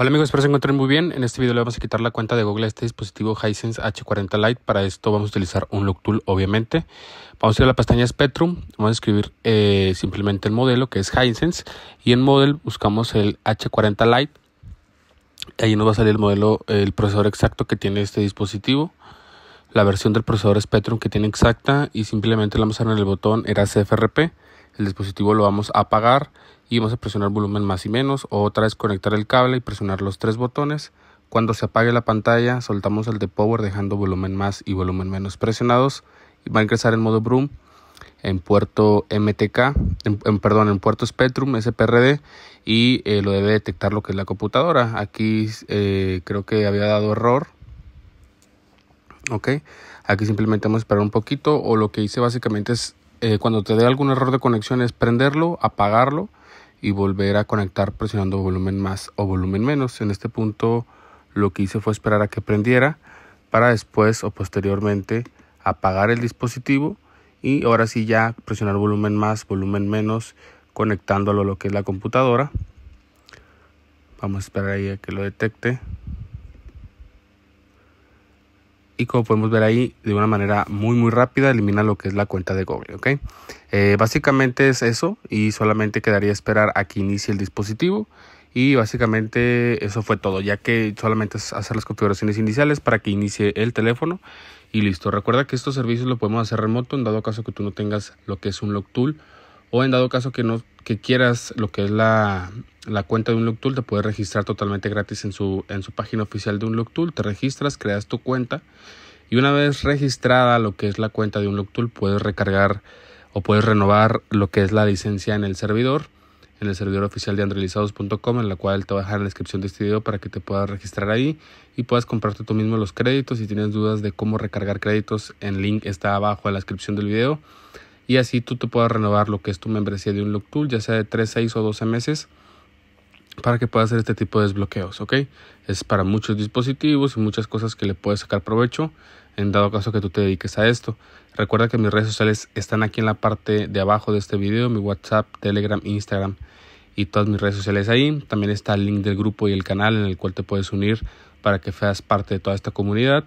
Hola amigos, espero se encuentren muy bien. En este video le vamos a quitar la cuenta de Google a este dispositivo Hisense H40 Lite. Para esto vamos a utilizar un Look Tool, obviamente. Vamos a ir a la pestaña Spectrum, vamos a escribir eh, simplemente el modelo que es Hisense y en Model buscamos el H40 Lite. Ahí nos va a salir el modelo, el procesador exacto que tiene este dispositivo, la versión del procesador Spectrum que tiene exacta y simplemente le vamos a dar en el botón era CFRP. El dispositivo lo vamos a apagar y vamos a presionar volumen más y menos. otra vez conectar el cable y presionar los tres botones. Cuando se apague la pantalla, soltamos el de power dejando volumen más y volumen menos presionados. Y va a ingresar en modo Broom en puerto MTK, en, perdón, en puerto Spectrum SPRD y eh, lo debe detectar lo que es la computadora. Aquí eh, creo que había dado error. Ok, aquí simplemente vamos a esperar un poquito o lo que hice básicamente es eh, cuando te dé algún error de conexión es prenderlo, apagarlo y volver a conectar presionando volumen más o volumen menos. En este punto lo que hice fue esperar a que prendiera para después o posteriormente apagar el dispositivo y ahora sí ya presionar volumen más, volumen menos, conectándolo a lo que es la computadora. Vamos a esperar ahí a que lo detecte y como podemos ver ahí de una manera muy muy rápida elimina lo que es la cuenta de Google ok eh, básicamente es eso y solamente quedaría esperar a que inicie el dispositivo y básicamente eso fue todo ya que solamente es hacer las configuraciones iniciales para que inicie el teléfono y listo recuerda que estos servicios los podemos hacer remoto en dado caso que tú no tengas lo que es un Lock tool o en dado caso que no que quieras lo que es la la cuenta de un Unlocktool, te puedes registrar totalmente gratis en su, en su página oficial de un Unlocktool. Te registras, creas tu cuenta y una vez registrada lo que es la cuenta de un Unlocktool, puedes recargar o puedes renovar lo que es la licencia en el servidor, en el servidor oficial de andrealizados.com, en la cual te voy a dejar la descripción de este video para que te puedas registrar ahí y puedas comprarte tú mismo los créditos. Si tienes dudas de cómo recargar créditos, el link está abajo en la descripción del video. Y así tú te puedas renovar lo que es tu membresía de un Unlocktool, ya sea de 3, 6 o 12 meses para que pueda hacer este tipo de desbloqueos, ¿ok? Es para muchos dispositivos y muchas cosas que le puedes sacar provecho en dado caso que tú te dediques a esto. Recuerda que mis redes sociales están aquí en la parte de abajo de este video, mi WhatsApp, Telegram, Instagram y todas mis redes sociales ahí. También está el link del grupo y el canal en el cual te puedes unir para que seas parte de toda esta comunidad